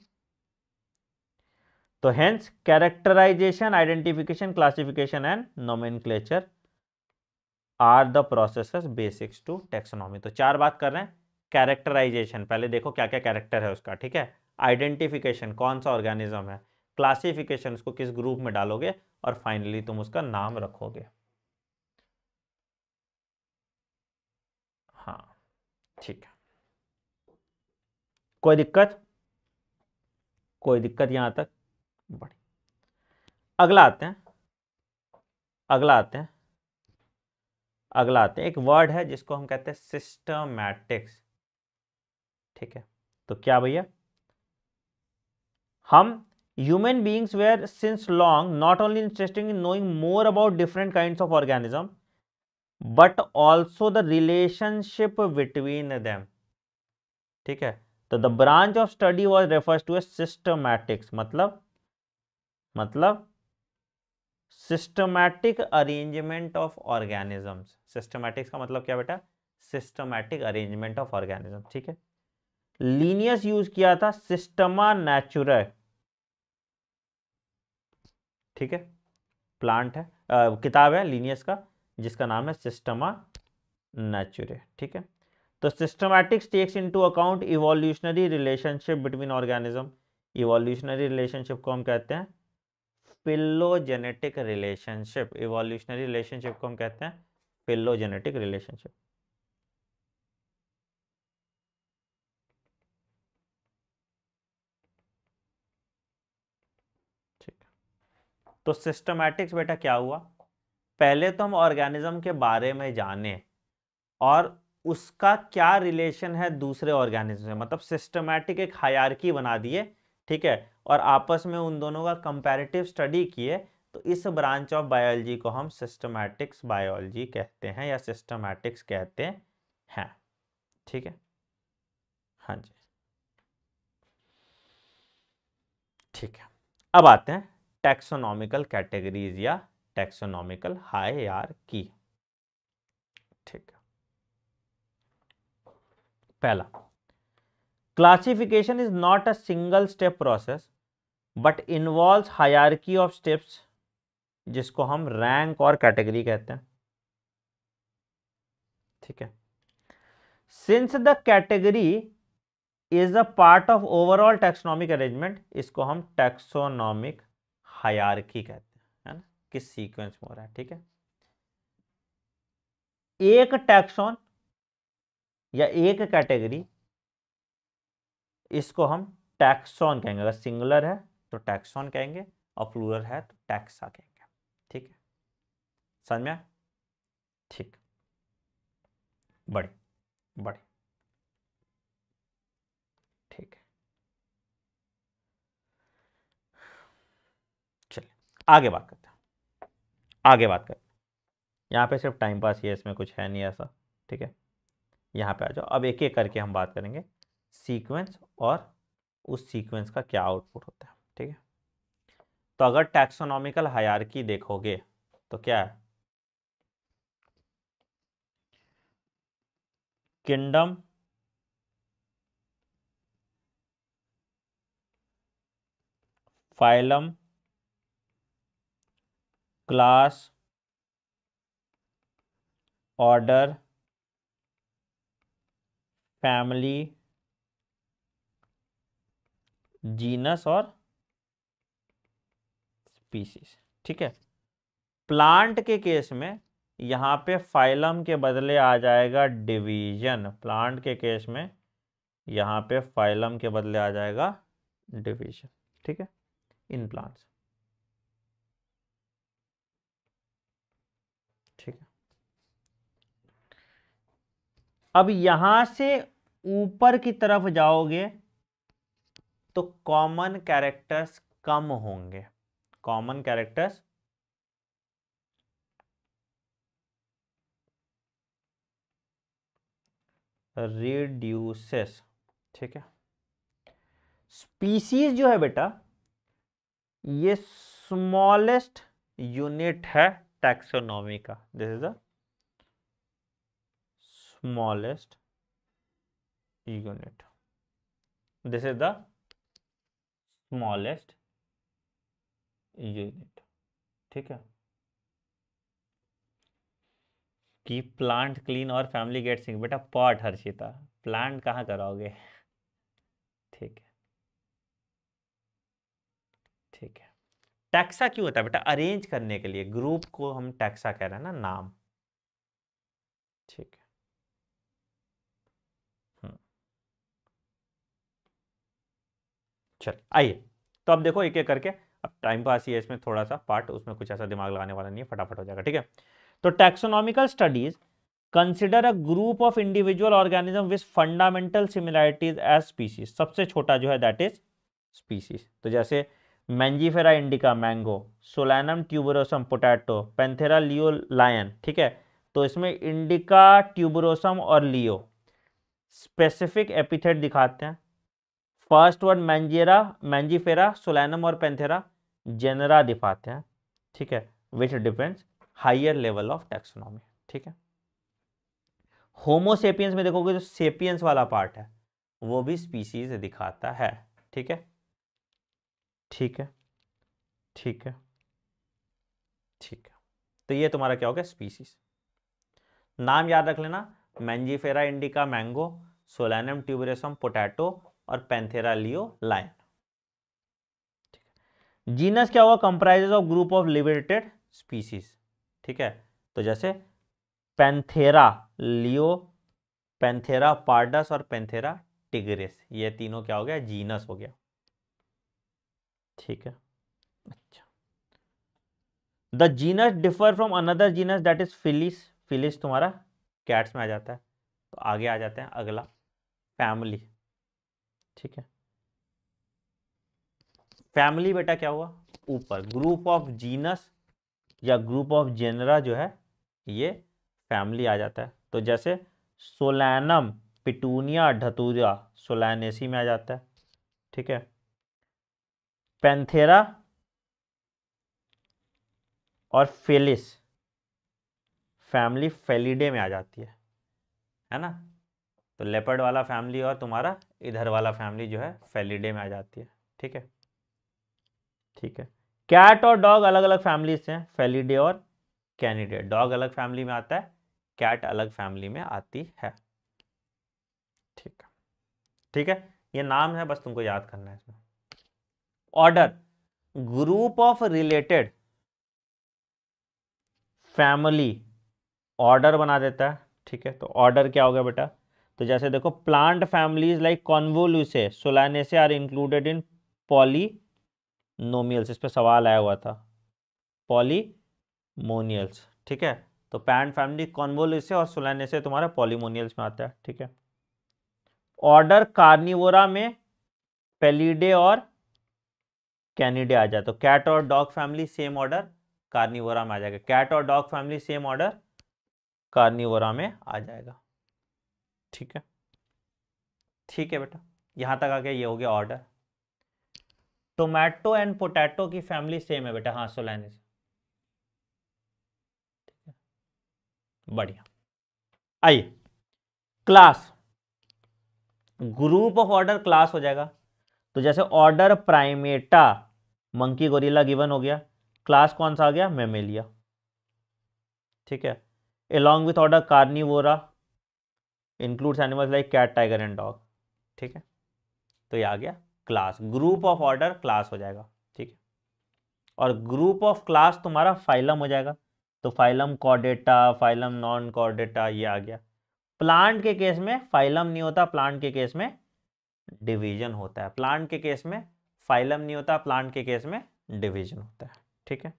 तो hence characterization identification classification and nomenclature are the process basics to taxonomy तो चार बात कर रहे हैं characterisation पहले देखो क्या क्या कैरेक्टर है उसका ठीक है आइडेंटिफिकेशन कौन सा ऑर्गेनिज्म है क्लासिफिकेशन उसको किस ग्रुप में डालोगे और फाइनली तुम उसका नाम रखोगे ठीक है कोई दिक्कत कोई दिक्कत यहां तक बढ़ी अगला आते हैं अगला आते हैं अगला आते हैं एक वर्ड है जिसको हम कहते हैं सिस्टमैटिक्स ठीक है तो क्या भैया हम human beings were since long not only interesting in knowing more about different kind of organism but also the relationship between them ठीक है तो the branch of study was refers to a systematics मतलब मतलब systematic arrangement of organisms systematics का मतलब क्या बेटा systematic arrangement of organism ठीक है लीनियस यूज किया था सिस्टमा नेचुर ठीक है प्लांट है किताब है लीनियस का जिसका नाम है सिस्टमा नेचुरे ठीक है तो systematics takes into account evolutionary relationship between organism evolutionary relationship को हम कहते हैं फिलोजेनेटिक रिलेशनशिप इवोल्यूशनरी रिलेशनशिप को हम कहते हैं फिलोजेनेटिक रिलेशनशिप तो सिस्टमैटिक्स बेटा क्या हुआ पहले तो हम ऑर्गेनिज्म के बारे में जाने और उसका क्या रिलेशन है दूसरे ऑर्गेनिज्म से मतलब सिस्टमैटिक एक हायरकी बना दिए ठीक है और आपस में उन दोनों का कंपैरेटिव स्टडी किए तो इस ब्रांच ऑफ बायोलॉजी को हम सिस्टमैटिक्स बायोलॉजी कहते हैं या सिस्टमैटिक्स कहते हैं ठीक है हाँ जी ठीक है अब आते हैं टैक्सोनॉमिकल कैटेगरीज या टेक्सोनॉमिकल आर की ठीक पहला classification is not a single step process but involve hierarchy of steps जिसको हम रैंक और कैटेगरी कहते हैं ठीक है since the category is a part of overall taxonomic arrangement इसको हम टेक्सोनॉमिक हायरार्की कहते हैं है ना किस सीक्वेंस में हो रहा है ठीक है एक टैक्सॉन या एक कैटेगरी इसको हम टैक्सॉन कहेंगे अगर सिंगुलर है तो टैक्सॉन कहेंगे और प्लूरल है तो टैक्सा कहेंगे ठीक है समझ में ठीक बड़े बड़े ठीक है चलिए आगे बात करते हैं आगे बात करें यहाँ पे सिर्फ टाइम पास ही है इसमें कुछ है नहीं ऐसा ठीक है यहाँ पे आ जाओ अब एक एक करके हम बात करेंगे सीक्वेंस और उस सीक्वेंस का क्या आउटपुट होता है ठीक है तो अगर टैक्सोनॉमिकल हायारकी देखोगे तो क्या है kingdom phylum class order family genus और स्पीसीज ठीक है प्लांट के केस में यहाँ पे फाइलम के बदले आ जाएगा डिवीजन प्लांट के केस में यहां पे फाइलम के बदले आ जाएगा डिवीजन ठीक है इन प्लांट्स अब यहां से ऊपर की तरफ जाओगे तो कॉमन कैरेक्टर्स कम होंगे कॉमन कैरेक्टर्स रिड्यूसेस ठीक है स्पीसीज जो है बेटा ये स्मॉलेस्ट यूनिट है टैक्सोनॉमी का this is the smallest unit this is the smallest unit ठीक है कि प्लांट क्लीन और फैमिली गेट सिंह बेटा पॉट हर्षिता प्लांट कहाँ कराओगे ठीक है ठीक है टैक्सा क्यों होता है बेटा अरेंज करने के लिए ग्रुप को हम टैक्सा कह रहे हैं ना नाम ठीक स्ट्रक्चर आइए तो अब देखो एक एक करके अब टाइम पास ही है इसमें थोड़ा सा पार्ट उसमें कुछ ऐसा दिमाग लगाने वाला नहीं है फटाफट हो जाएगा ठीक है तो taxonomical studies consider a group of individual organism with fundamental similarities as species सबसे छोटा जो है दैट इज स्पीसीज तो जैसे Mangifera indica mango Solanum tuberosum potato Panthera leo lion ठीक है तो इसमें इंडिका ट्यूबरोसम और लियो स्पेसिफिक एपिथेट दिखाते हैं फर्स्ट वर्ड मैंजेरा मैंजीफेरा सोलैनम और पेंथेरा जेनरा दिखाते हैं ठीक है which depends higher level of taxonomy ठीक है होमोसेपियंस में देखोगे जो सेपियंस वाला पार्ट है वो भी स्पीसीज दिखाता है ठीक है ठीक है ठीक है ठीक है तो ये तुम्हारा क्या हो गया स्पीसीज नाम याद रख लेना Mangifera indica mango Solanum tuberosum potato और पेंथेरा लियो लायन जीनस क्या होगा comprise of group of related species ठीक है तो जैसे पैंथेरा लियो पैंथेरा पार्डस और पैंथेरा टिग्रेस ये तीनों क्या हो गया जीनस हो गया ठीक है अच्छा the genus differ from another genus that is Felis Felis तुम्हारा कैट्स में आ जाता है तो आगे आ जाते हैं अगला फैमिली ठीक है फैमिली बेटा क्या हुआ ऊपर ग्रुप ऑफ जीनस या ग्रुप ऑफ जेनरा जो है ये फैमिली आ जाता है तो जैसे सोलैनम पिटूनिया ढतूरा सोलैनेसी में आ जाता है ठीक है पेंथेरा और फेलिस फैमिली फेलिडे में आ जाती है है ना तो लेपर्ड वाला फैमिली और तुम्हारा इधर वाला फैमिली जो है फेलिडे में आ जाती है ठीक है ठीक है कैट और डॉग अलग अलग फैमिली हैं फेलिडे और कैनिडे डॉग अलग फैमिली में आता है कैट अलग फैमिली में आती है ठीक है ठीक है ये नाम है बस तुमको याद करना है इसमें order group of related family order बना देता है ठीक है तो ऑर्डर क्या हो गया बेटा तो जैसे देखो plant families like Convolvulaceae Solanaceae are included in Polemoniales इस पर सवाल आया हुआ था पॉलीमोनियल्स ठीक है तो प्लांट फैमिली कॉन्वोलूसे और सोलानेसे तुम्हारा पॉलीमोनियल्स में आता है ठीक है ऑर्डर कार्निवोरा में पेलीडे और कैनिडे आ जाए तो कैट और dog family same order Carnivora में आ जाएगा कैट और dog family same order Carnivora में आ जाएगा ठीक है ठीक है बेटा यहां तक आ गया ये हो गया ऑर्डर टोमेटो एंड पोटैटो की फैमिली सेम है बेटा हाँ से बढ़िया आइए class group of order class हो जाएगा तो जैसे ऑर्डर प्राइमेटा मंकी गोरिल्ला गिवन हो गया क्लास कौन सा आ गया मेमेलिया ठीक है along with order Carnivora includes animals like cat tiger and dog ठीक है तो ये आ गया class group of order class हो जाएगा ठीक है और ग्रुप ऑफ क्लास तुम्हारा फाइलम हो जाएगा तो phylum Chordata phylum non Chordata ये आ गया प्लांट के केस में फाइलम नहीं होता प्लांट के केस में डिवीजन होता है प्लांट के केस में फाइलम नहीं होता प्लांट के केस में डिवीजन होता है ठीक है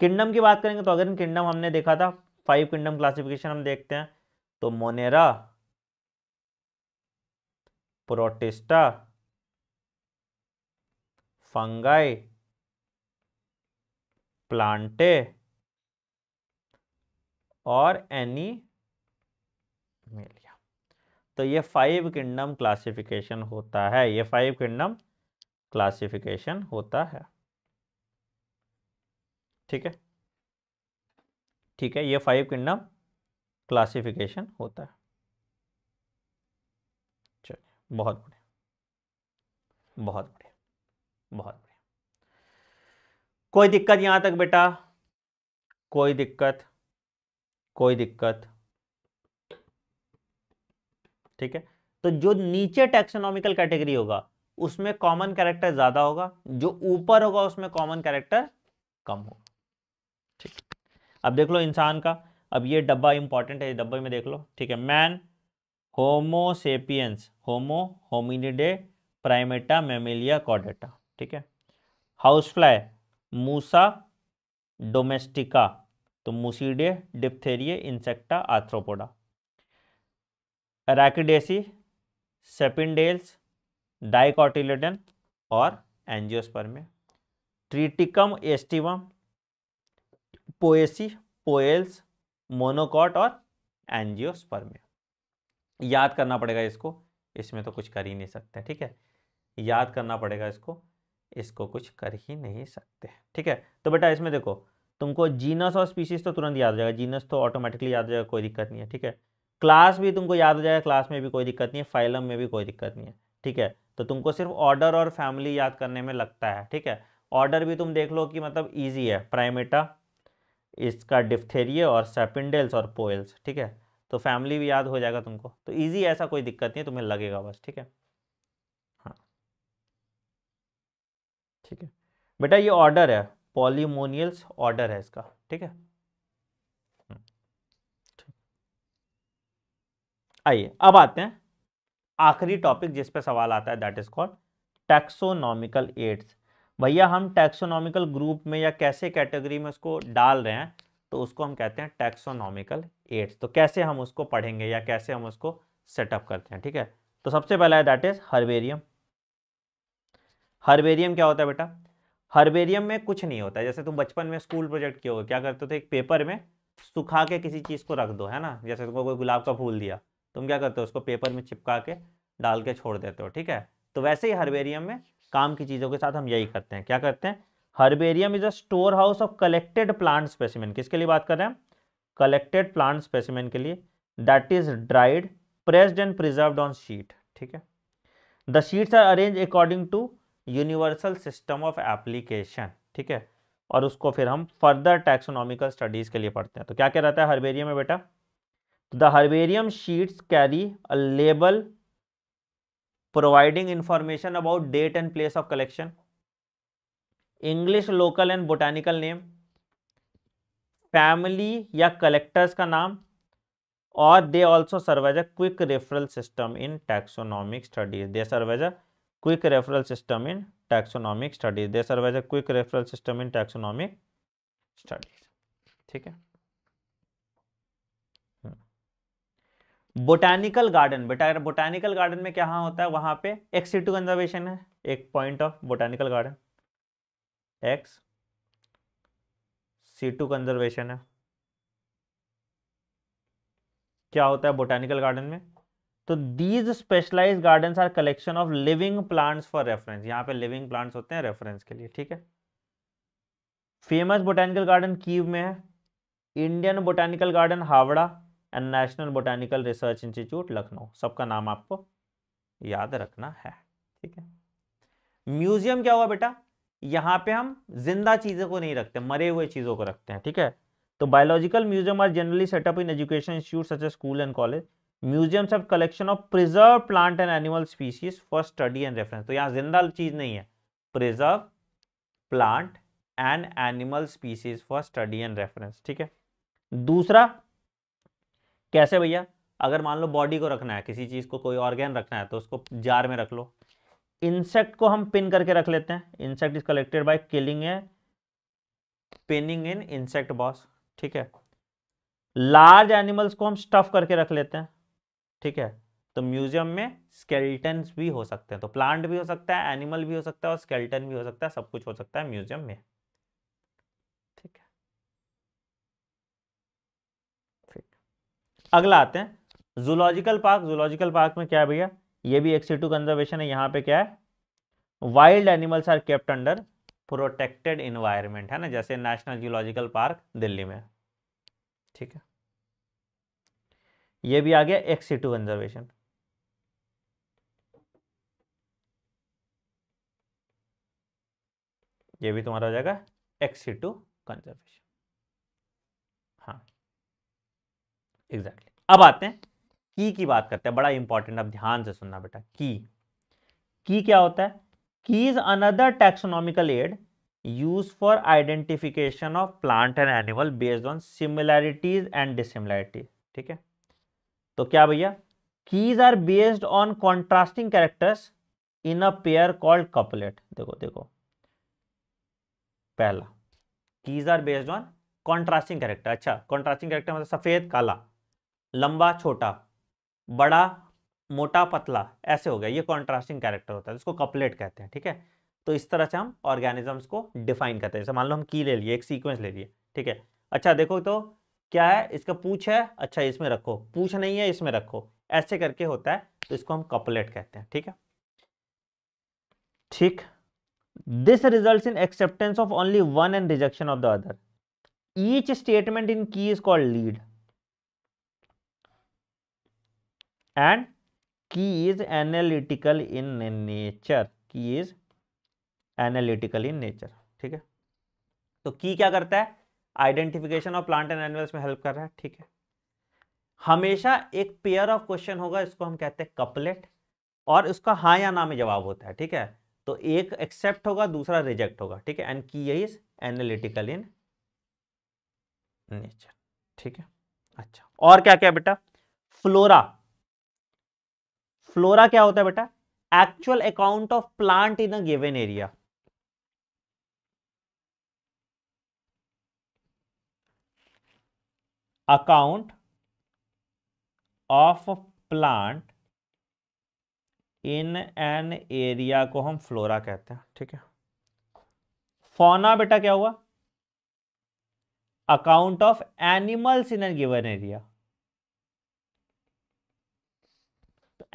किंगडम की बात करेंगे तो अगर किंगडम हमने देखा था फाइव किंगडम क्लासिफिकेशन हम देखते हैं तो मोनेरा प्रोटेस्टा फंगाई प्लांटे और एनी मेलिया तो ये फाइव किंगडम क्लासिफिकेशन होता है ये फाइव किंगडम क्लासिफिकेशन होता है ठीक है ठीक है ये फाइव किंगडम क्लासिफिकेशन होता है बहुत बढ़िया बहुत बढ़िया बहुत बढ़िया कोई दिक्कत यहां तक बेटा कोई दिक्कत कोई दिक्कत ठीक है तो जो नीचे टेक्सोनॉमिकल कैटेगरी होगा उसमें कॉमन कैरेक्टर ज्यादा होगा जो ऊपर होगा उसमें कॉमन कैरेक्टर कम होगा ठीक अब देख लो इंसान का अब ये डब्बा इंपॉर्टेंट है डब्बे में देख लो ठीक है man Homo sapiens Homo Hominidae Primata Mammalia कॉडेटा ठीक है हाउसफ्लाई मूसा डोमेस्टिका तो मूसीडे डिप्थेरिय इंसेक्टा आर्थ्रोपोडा रैकिडेसी सेपिनडेल्स डाइकॉटिलेडन और Angiospermae Triticum aestivum Poaceae Poales monocot और एंजियोस्पर्मिया याद करना पड़ेगा इसको इसमें तो कुछ कर ही नहीं सकते ठीक है याद करना पड़ेगा इसको इसको कुछ कर ही नहीं सकते ठीक है तो बेटा इसमें देखो तुमको जीनस और स्पीशीज तो तुरंत याद हो जाएगा जीनस तो ऑटोमेटिकली याद हो जाएगा कोई दिक्कत नहीं है ठीक है क्लास भी तुमको याद हो जाएगा क्लास में भी कोई दिक्कत नहीं है फाइलम में भी कोई दिक्कत नहीं है ठीक है तो तुमको सिर्फ ऑर्डर और फैमिली याद करने में लगता है ठीक है ऑर्डर भी तुम देख लो कि मतलब ईजी है प्राइमेटा इसका डिफ्थेरिए और सेपिंडेल्स और पोएल्स ठीक है तो फैमिली भी याद हो जाएगा तुमको तो ईजी ऐसा कोई दिक्कत नहीं तुम्हें लगेगा बस ठीक है हाँ ठीक है बेटा ये ऑर्डर है पॉलीमोनियल्स ऑर्डर है इसका ठीक है हम्म। आइए अब आते हैं आखिरी टॉपिक जिस पे सवाल आता है that is called taxonomical aids भैया हम टैक्सोनॉमिकल ग्रुप में या कैसे कैटेगरी में उसको डाल रहे हैं तो उसको हम कहते हैं टैक्सोनॉमिकल एड्स तो कैसे हम उसको पढ़ेंगे या कैसे हम उसको सेटअप करते हैं ठीक है तो सबसे पहला है दैट इज हर्बेरियम हर्बेरियम क्या होता है बेटा हर्बेरियम में कुछ नहीं होता है जैसे तुम बचपन में स्कूल प्रोजेक्ट किए हो क्या करते थे एक पेपर में सुखा के किसी चीज़ को रख दो है ना जैसे तुमको कोई गुलाब का फूल दिया तुम क्या करते हो उसको पेपर में चिपका के डाल के छोड़ देते हो ठीक है तो वैसे ही हर्बेरियम में काम की चीज़ों के साथ हम यही करते हैं क्या करते हैं herbarium is a store house of collected plant specimen किसके लिए बात कर रहे हैं कलेक्टेड प्लांट स्पेसिमेन के लिए that is dried pressed and preserve on sheet ठीक है the sheets are arrange according to universal system of application ठीक है और उसको फिर हम फर्दर टैक्सोनॉमिकल स्टडीज़ के लिए पढ़ते हैं तो क्या क्या रहता है हर्बेरियम में बेटा द तो herbarium sheets carry a label providing information about date and place of collection English local and botanical name family या कलेक्टर्स का नाम और they also serves a quick referral system in taxonomic studies they serves a quick referral system in taxonomic studies they serves a quick referral system in taxonomic studies ठीक है botanical garden बेटा अगर botanical garden में क्या होता है वहां पे एक्स कंजर्वेशन है एक point of botanical garden ex situ conservation है क्या होता है बोटेनिकल गार्डन में तो these specialise garden are collection of living plants for reference यहाँ पे लिविंग प्लांट्स होते हैं रेफरेंस के लिए ठीक है फेमस बोटेनिकल गार्डन कीव में है Indian Botanical Garden Howrah and National Botanical Research Institute Lucknow सबका नाम आपको याद रखना है ठीक है म्यूजियम क्या हुआ बेटा यहाँ पे हम जिंदा चीज़ों को नहीं रखते मरे हुए चीज़ों को रखते हैं ठीक है तो biological museum are generally set up in education institute such a school and college museums have collection of preserve plant and animal species for study and reference तो यहाँ जिंदा चीज़ नहीं है preserve plant and animal species for study and reference ठीक है दूसरा कैसे भैया अगर मान लो बॉडी को रखना है किसी चीज़ को कोई ऑर्गेन रखना है तो उसको जार में रख लो इंसेक्ट को हम पिन करके रख लेते हैं insect is collected by killing a pinning in insect box ठीक है लार्ज एनिमल्स को हम स्टफ करके रख लेते हैं ठीक है तो म्यूजियम में स्केल्टन भी हो सकते हैं तो प्लांट भी हो सकता है एनिमल भी हो सकता है और स्केल्टन भी हो सकता है सब कुछ हो सकता है म्यूजियम में ठीक है ठीक अगला आते हैं जूलॉजिकल पार्क जूलॉजिकल पार्क में क्या है भैया ये भी एक्सी टू कंजर्वेशन है यहाँ पे क्या है wild animals are kept under protected environment है ना जैसे नेशनल जियोलॉजिकल पार्क दिल्ली में ठीक है ये भी आ गया एक्सी टू कंजर्वेशन ये भी तुम्हारा हो जाएगा एक्सी टू कंजर्वेशन हाँ एग्जैक्टली exactly. अब आते हैं की की बात करते हैं बड़ा इंपॉर्टेंट अब ध्यान से सुनना बेटा की की क्या होता है key is another taxonomical aid use for identification of plant and animal based on similarities and dissimilarities ठीक है तो क्या भैया keys are based on contrasting characters in a pair called couplet देखो देखो पहला keys are based on contrasting character अच्छा contrasting character मतलब सफेद काला लंबा छोटा बड़ा मोटा पतला ऐसे हो गया ये कॉन्ट्रास्टिंग कैरेक्टर होता है जिसको कपलेट कहते हैं ठीक है तो इस तरह से हम ऑर्गेनिजम्स को डिफाइन करते हैं जैसे मान लो हम की ले लिए एक सीक्वेंस ले लिए ठीक है अच्छा देखो तो क्या है इसका पूछ है अच्छा इसमें रखो पूछ नहीं है इसमें रखो ऐसे करके होता है तो इसको हम कपलेट कहते हैं ठीक है ठीक this result in acceptance of only one and rejection of the other each statement in key is called lead and key is analytical in nature key is analytical in nature ठीक है तो की क्या करता है identification of plant and animals में help कर रहा है ठीक है हमेशा एक पेयर ऑफ क्वेश्चन होगा इसको हम कहते हैं कपलेट और इसका हाँ या ना में जवाब होता है ठीक है तो एक एक्सेप्ट होगा दूसरा रिजेक्ट होगा ठीक है एंड की इज एनालिटिकल इन नेचर ठीक है अच्छा और क्या क्या बेटा फ्लोरा फ्लोरा क्या होता है बेटा actual account of plant in a given area account of plant in an area को हम फ्लोरा कहते हैं ठीक है फोना बेटा क्या हुआ account of animals in an given area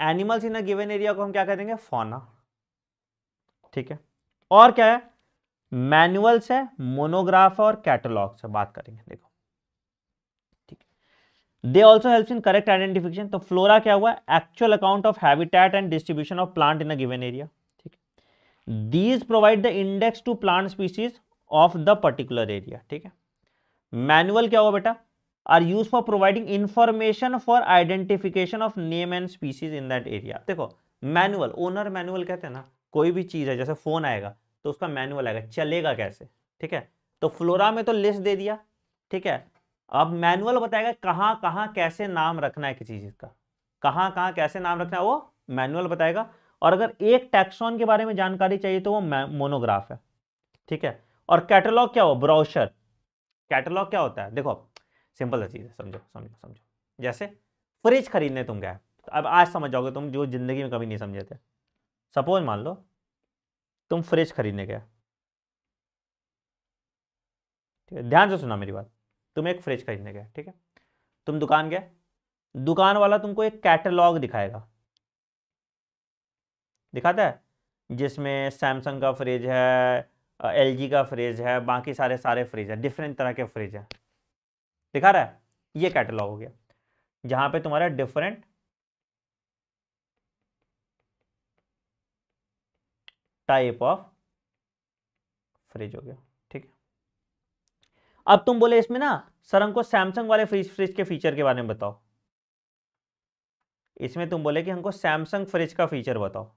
animals in a given area को हम क्या कह देंगे फोना ठीक है और क्या है मैनुअल्स है मोनोग्राफ और कैटलॉग से बात करेंगे देखो they also help in correct identification तो फ्लोरा क्या हुआ actual account of habitat and distribution of plant in a given area ठीक है these provide the index to plant species of the particular area ठीक है मैनुअल क्या हुआ बेटा are use for providing information for identification of name and species in that area देखो manual ओनर manual कहते हैं ना कोई भी चीज़ है जैसे फ़ोन आएगा तो उसका मैनुअल आएगा चलेगा कैसे ठीक है तो फ्लोरा में तो लिस्ट दे दिया ठीक है अब मैनुअल बताएगा कहाँ कहाँ कैसे नाम रखना है किसी चीज़ का कहाँ कहाँ कैसे नाम रखना है वो मैनुअल बताएगा और अगर एक टैक्सॉन के बारे में जानकारी चाहिए तो वो मोनोग्राफ है ठीक है और कैटलॉग क्या हो ब्राउशर कैटलॉग क्या होता है देखो सिंपल चीज़ है समझो समझो समझो जैसे फ्रिज खरीदने तुम गए तो अब आज समझ जाओगे तुम जो ज़िंदगी में कभी नहीं समझे थे सपोज मान लो तुम फ्रिज खरीदने गए ठीक है ध्यान से सुना मेरी बात तुम एक फ्रिज खरीदने गए ठीक है तुम दुकान गए दुकान वाला तुमको एक कैटलॉग दिखाएगा दिखाता है जिसमें सैमसंग का फ्रिज है एल का फ्रिज है बाकी सारे सारे फ्रिज है डिफरेंट तरह के फ्रिज है दिखा रहा है ये कैटलॉग हो गया जहां पे तुम्हारा डिफरेंट टाइप ऑफ फ्रिज हो गया ठीक है अब तुम बोले इसमें ना सर हमको सैमसंग वाले फ्रिज फ्रिज के फीचर के बारे में बताओ इसमें तुम बोले कि हमको सैमसंग फ्रिज का फीचर बताओ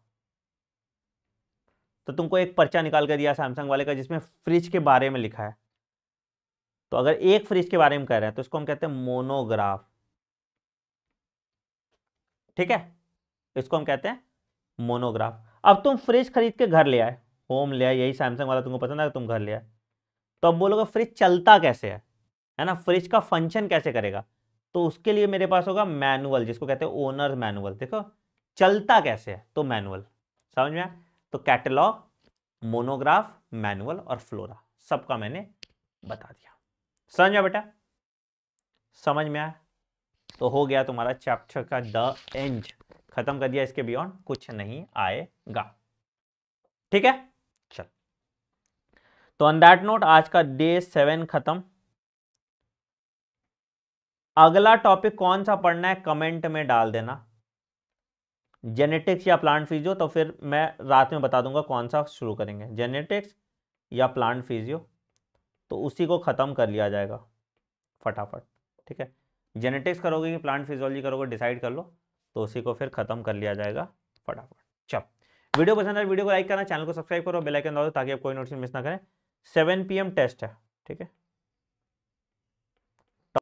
तो तुमको एक पर्चा निकाल कर दिया सैमसंग वाले का जिसमें फ्रिज के बारे में लिखा है तो अगर एक फ्रिज के बारे में कह रहे हैं तो इसको हम कहते हैं मोनोग्राफ ठीक है इसको हम कहते हैं मोनोग्राफ अब तुम फ्रिज खरीद के घर ले आए होम ले आए यही सैमसंग वाला तुमको पसंद आया तो तुम घर ले आए तो अब बोलोगे फ्रिज चलता कैसे है है ना फ्रिज का फंक्शन कैसे करेगा तो उसके लिए मेरे पास होगा मैनुअल जिसको कहते हैं ओनर मैनुअल देखो चलता कैसे है तो मैनुअल समझ में तो कैटलॉग मोनोग्राफ मैनुअल और फ्लोरा सबका मैंने बता दिया समझ बेटा समझ में आया तो हो गया तुम्हारा चैप्टर का द एंड खत्म कर दिया इसके बियॉन्ड कुछ नहीं आएगा ठीक है चल तो ऑन दैट नोट आज का डे सेवन खत्म अगला टॉपिक कौन सा पढ़ना है कमेंट में डाल देना जेनेटिक्स या प्लांट फिजियो तो फिर मैं रात में बता दूंगा कौन सा शुरू करेंगे जेनेटिक्स या प्लांट फिजियो तो उसी को ख़त्म कर लिया जाएगा फटाफट ठीक है जेनेटिक्स करोगे कि प्लांट फिजियोलॉजी करोगे डिसाइड कर लो तो उसी को फिर ख़त्म कर लिया जाएगा फटाफट चल वीडियो पसंद आए तो वीडियो को लाइक करना चैनल को सब्सक्राइब करो बेलाइकन दबाओ ताकि आप कोई नोटिस मिस ना करें सेवन पी टेस्ट है ठीक है